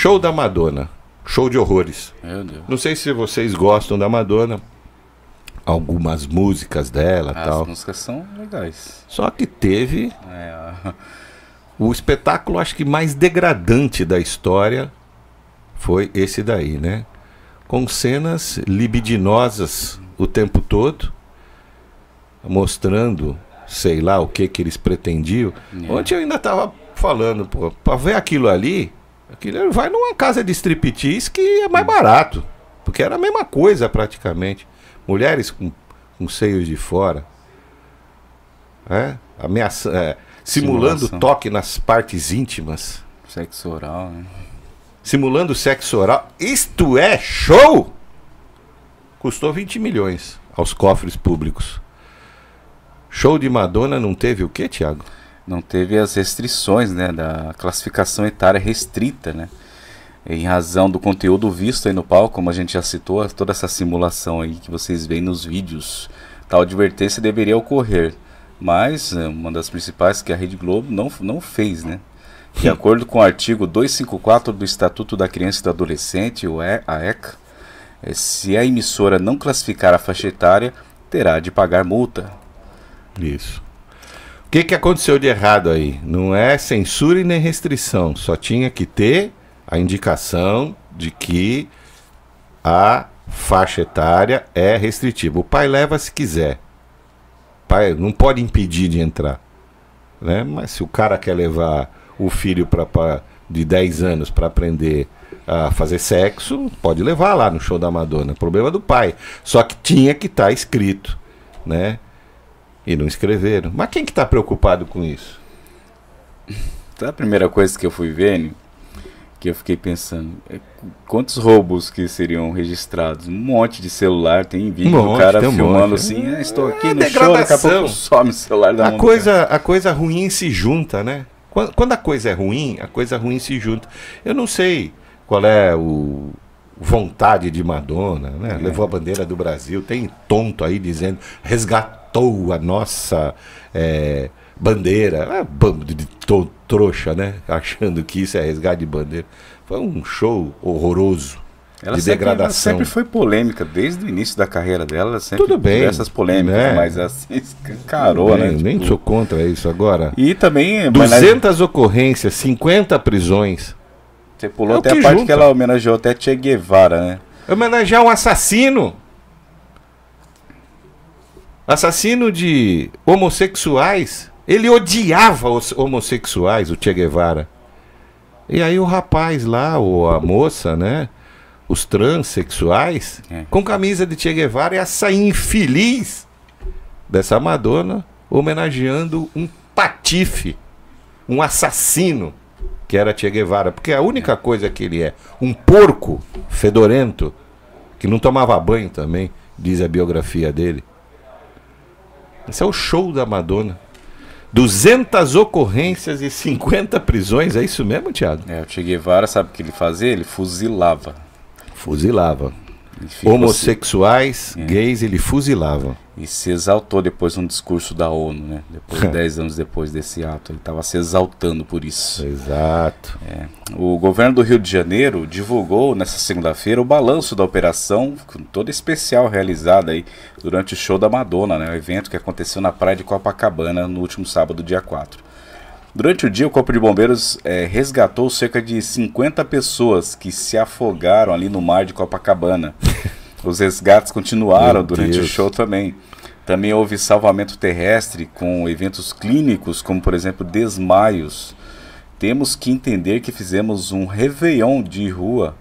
Show da Madonna. Show de horrores. Não sei se vocês gostam da Madonna. Algumas músicas dela As tal. As músicas são legais. Só que teve é. o espetáculo, acho que mais degradante da história foi esse daí, né? Com cenas libidinosas o tempo todo, mostrando, sei lá, o que que eles pretendiam. É. Ontem eu ainda estava falando, pô, para ver aquilo ali, Aquilo é, vai numa casa de striptease que é mais barato. Porque era a mesma coisa praticamente. Mulheres com, com seios de fora. É, ameaça, é, simulando Simulação. toque nas partes íntimas. Sexo oral, né? Simulando sexo oral. Isto é show! Custou 20 milhões aos cofres públicos. Show de Madonna não teve o quê, Tiago? não teve as restrições né, da classificação etária restrita, né? Em razão do conteúdo visto aí no palco, como a gente já citou, toda essa simulação aí que vocês veem nos vídeos, tal advertência deveria ocorrer, mas eh, uma das principais que a Rede Globo não, não fez, né? De acordo com o artigo 254 do Estatuto da Criança e do Adolescente, o ECA, eh, se a emissora não classificar a faixa etária, terá de pagar multa. Isso. O que, que aconteceu de errado aí? Não é censura e nem restrição, só tinha que ter a indicação de que a faixa etária é restritiva. O pai leva se quiser. O pai não pode impedir de entrar. Né? Mas se o cara quer levar o filho pra, pra de 10 anos para aprender a fazer sexo, pode levar lá no show da Madonna. Problema do pai. Só que tinha que estar tá escrito. Né? E não escreveram. Mas quem que está preocupado com isso? Então, a primeira coisa que eu fui vendo, que eu fiquei pensando, é quantos roubos que seriam registrados? Um monte de celular, tem vídeo, um monte, o cara filmando um monte, assim, ah, estou é aqui é, no show, daqui a pouco some o celular da a mão coisa, A coisa ruim se junta, né? Quando, quando a coisa é ruim, a coisa ruim se junta. Eu não sei qual é o, vontade de Madonna, né? É. Levou a bandeira do Brasil. Tem tonto aí dizendo resgatou levantou a nossa é, bandeira. Ah, bando de to, trouxa, né? Achando que isso é resgate de bandeira. Foi um show horroroso. Ela de sempre, degradação. Ela sempre foi polêmica, desde o início da carreira dela, ela sempre Tudo bem, essas polêmicas, né? mas assim, escancarou, né? Tipo... Nem sou contra isso agora. E também... 200 mas... ocorrências, 50 prisões. Você é pulou é até a parte junta. que ela homenageou até Che Guevara, né? Homenagear um assassino! assassino de homossexuais. Ele odiava os homossexuais, o Che Guevara. E aí o rapaz lá, ou a moça, né? Os transexuais, é. com camisa de Che Guevara, e essa infeliz dessa Madonna homenageando um patife, um assassino que era Che Guevara, porque a única é. coisa que ele é, um porco fedorento, que não tomava banho também, diz a biografia dele. Esse é o show da Madonna. 200 ocorrências e 50 prisões, é isso mesmo, Tiago? É, o Che Guevara, sabe o que ele fazia? Ele fuzilava. Fuzilava. Assim. Homossexuais, assim. gays, ele fuzilava e se exaltou depois um discurso da ONU, né? Depois, dez anos depois desse ato, ele estava se exaltando por isso. Exato. É. O governo do Rio de Janeiro divulgou nessa segunda-feira o balanço da operação toda especial realizada aí durante o show da Madonna, né? O evento que aconteceu na praia de Copacabana no último sábado, dia 4. Durante o dia, o Corpo de Bombeiros é, resgatou cerca de 50 pessoas que se afogaram ali no mar de Copacabana. Os resgates continuaram Meu durante Deus. o show também. Também houve salvamento terrestre com eventos clínicos, como por exemplo desmaios. Temos que entender que fizemos um réveillon de rua,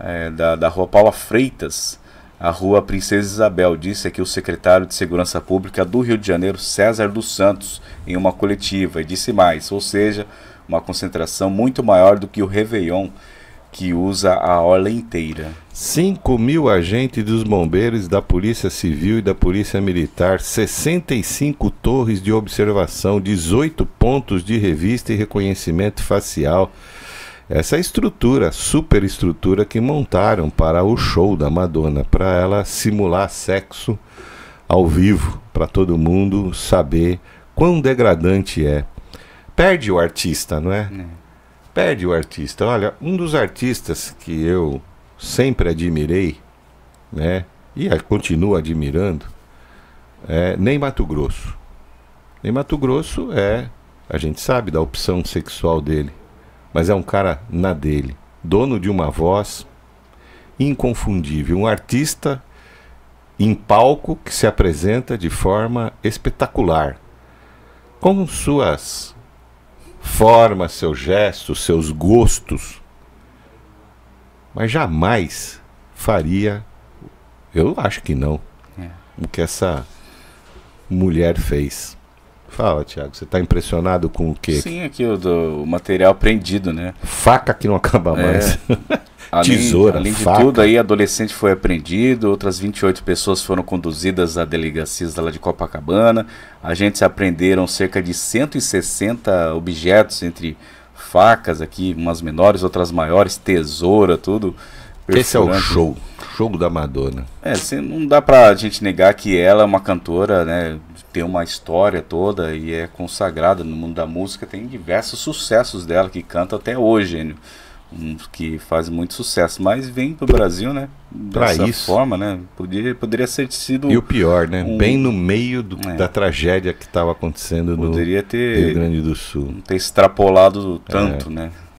é, da, da rua Paula Freitas, a rua Princesa Isabel, disse aqui o secretário de Segurança Pública do Rio de Janeiro, César dos Santos, em uma coletiva, e disse mais, ou seja, uma concentração muito maior do que o Réveillon que usa a orla inteira. 5 mil agentes dos bombeiros, da Polícia Civil e da Polícia Militar, 65 torres de observação, 18 pontos de revista e reconhecimento facial. Essa estrutura, superestrutura que montaram para o show da Madonna, para ela simular sexo ao vivo, para todo mundo saber quão degradante é. Perde o artista, não é. é perde o artista. Olha, um dos artistas que eu sempre admirei, né? E continuo admirando, é nem Mato Grosso. Nem Mato Grosso é, a gente sabe da opção sexual dele, mas é um cara na dele, dono de uma voz inconfundível, um artista em palco que se apresenta de forma espetacular, com suas forma seus gestos, seus gostos, mas jamais faria, eu acho que não, é. o que essa mulher fez. Fala, Tiago, você está impressionado com o quê? Sim, aqui o, o material prendido, né? Faca que não acaba é. mais. É. além, tesoura, Além de faca. tudo, aí adolescente foi apreendido, outras 28 pessoas foram conduzidas à delegacia lá de Copacabana. Agentes apreenderam cerca de 160 objetos, entre facas aqui, umas menores, outras maiores, tesoura, tudo. Esse é o show, show da Madonna. É, assim, não dá pra gente negar que ela é uma cantora, né? Tem uma história toda e é consagrada no mundo da música. Tem diversos sucessos dela que canta até hoje, né? que faz muito sucesso, mas vem o Brasil, né? Dessa isso. forma, né? Podia, poderia ser sido. E o pior, né? Um... Bem no meio do, é. da tragédia que estava acontecendo poderia no ter, Rio Grande do Sul. Ter extrapolado tanto, é. né?